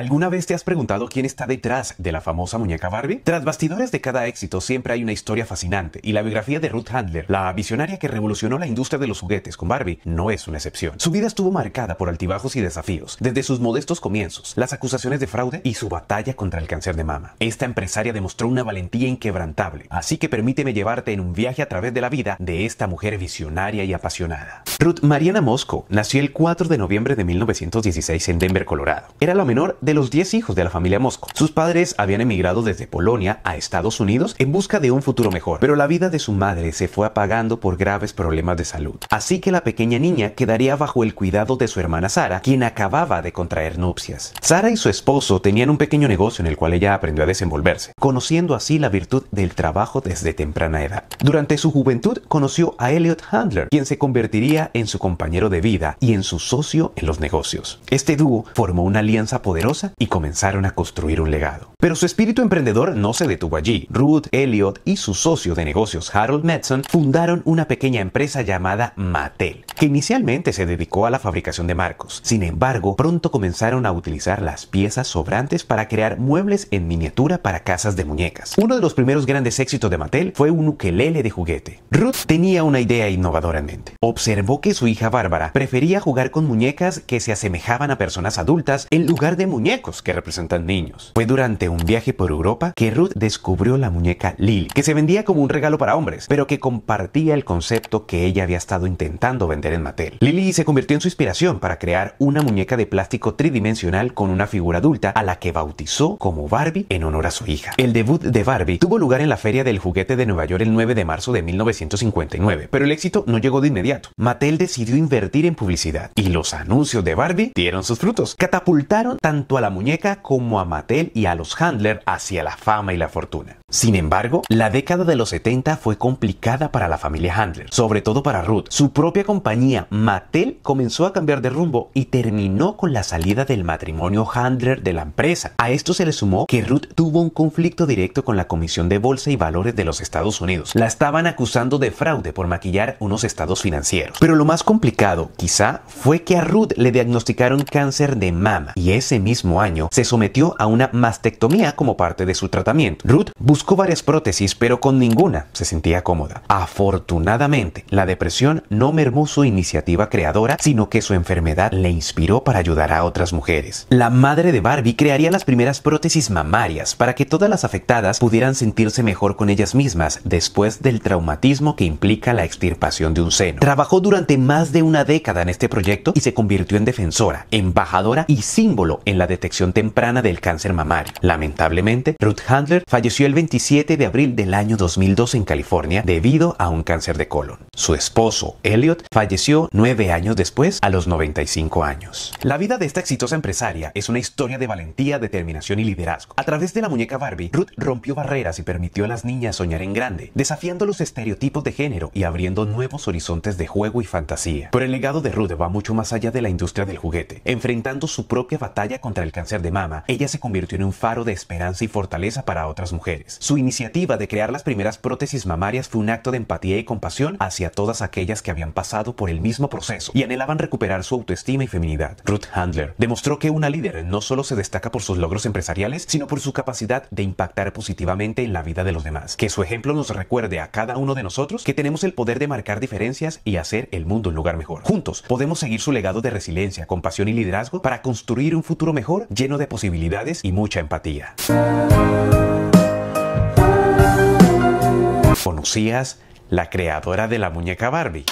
¿Alguna vez te has preguntado quién está detrás de la famosa muñeca Barbie? Tras bastidores de cada éxito siempre hay una historia fascinante y la biografía de Ruth Handler, la visionaria que revolucionó la industria de los juguetes con Barbie, no es una excepción. Su vida estuvo marcada por altibajos y desafíos, desde sus modestos comienzos, las acusaciones de fraude y su batalla contra el cáncer de mama. Esta empresaria demostró una valentía inquebrantable, así que permíteme llevarte en un viaje a través de la vida de esta mujer visionaria y apasionada. Ruth Mariana Mosco nació el 4 de noviembre de 1916 en Denver, Colorado. Era la menor de los 10 hijos de la familia Mosco. Sus padres habían emigrado desde Polonia a Estados Unidos en busca de un futuro mejor, pero la vida de su madre se fue apagando por graves problemas de salud. Así que la pequeña niña quedaría bajo el cuidado de su hermana Sara, quien acababa de contraer nupcias. Sara y su esposo tenían un pequeño negocio en el cual ella aprendió a desenvolverse, conociendo así la virtud del trabajo desde temprana edad. Durante su juventud conoció a Elliot Handler, quien se convertiría en su compañero de vida y en su socio en los negocios. Este dúo formó una alianza poderosa y comenzaron a construir un legado. Pero su espíritu emprendedor no se detuvo allí. Ruth, Elliot y su socio de negocios Harold Madsen fundaron una pequeña empresa llamada Mattel, que inicialmente se dedicó a la fabricación de marcos. Sin embargo, pronto comenzaron a utilizar las piezas sobrantes para crear muebles en miniatura para casas de muñecas. Uno de los primeros grandes éxitos de Mattel fue un ukelele de juguete. Ruth tenía una idea innovadora en mente. Observó que su hija Bárbara prefería jugar con muñecas que se asemejaban a personas adultas en lugar de muñecos que representan niños. Fue durante un viaje por Europa que Ruth descubrió la muñeca Lily, que se vendía como un regalo para hombres, pero que compartía el concepto que ella había estado intentando vender en Mattel. Lily se convirtió en su inspiración para crear una muñeca de plástico tridimensional con una figura adulta a la que bautizó como Barbie en honor a su hija. El debut de Barbie tuvo lugar en la Feria del Juguete de Nueva York el 9 de marzo de 1959, pero el éxito no llegó de inmediato. Mattel él decidió invertir en publicidad y los anuncios de Barbie dieron sus frutos. Catapultaron tanto a la muñeca como a Mattel y a los Handler hacia la fama y la fortuna. Sin embargo, la década de los 70 fue complicada para la familia Handler, sobre todo para Ruth. Su propia compañía, Mattel, comenzó a cambiar de rumbo y terminó con la salida del matrimonio Handler de la empresa. A esto se le sumó que Ruth tuvo un conflicto directo con la Comisión de Bolsa y Valores de los Estados Unidos. La estaban acusando de fraude por maquillar unos estados financieros. Pero lo más complicado, quizá, fue que a Ruth le diagnosticaron cáncer de mama y ese mismo año se sometió a una mastectomía como parte de su tratamiento. Ruth Buscó varias prótesis, pero con ninguna se sentía cómoda. Afortunadamente, la depresión no mermó su iniciativa creadora, sino que su enfermedad le inspiró para ayudar a otras mujeres. La madre de Barbie crearía las primeras prótesis mamarias para que todas las afectadas pudieran sentirse mejor con ellas mismas después del traumatismo que implica la extirpación de un seno. Trabajó durante más de una década en este proyecto y se convirtió en defensora, embajadora y símbolo en la detección temprana del cáncer mamario. Lamentablemente, Ruth Handler falleció el 20 27 de abril del año 2002 en California debido a un cáncer de colon. Su esposo, Elliot, falleció nueve años después a los 95 años. La vida de esta exitosa empresaria es una historia de valentía, determinación y liderazgo. A través de la muñeca Barbie, Ruth rompió barreras y permitió a las niñas soñar en grande, desafiando los estereotipos de género y abriendo nuevos horizontes de juego y fantasía. Pero el legado de Ruth va mucho más allá de la industria del juguete. Enfrentando su propia batalla contra el cáncer de mama, ella se convirtió en un faro de esperanza y fortaleza para otras mujeres. Su iniciativa de crear las primeras prótesis mamarias fue un acto de empatía y compasión hacia todas aquellas que habían pasado por el mismo proceso y anhelaban recuperar su autoestima y feminidad. Ruth Handler demostró que una líder no solo se destaca por sus logros empresariales, sino por su capacidad de impactar positivamente en la vida de los demás. Que su ejemplo nos recuerde a cada uno de nosotros que tenemos el poder de marcar diferencias y hacer el mundo un lugar mejor. Juntos podemos seguir su legado de resiliencia, compasión y liderazgo para construir un futuro mejor lleno de posibilidades y mucha empatía. ¿Conocías la creadora de la muñeca Barbie?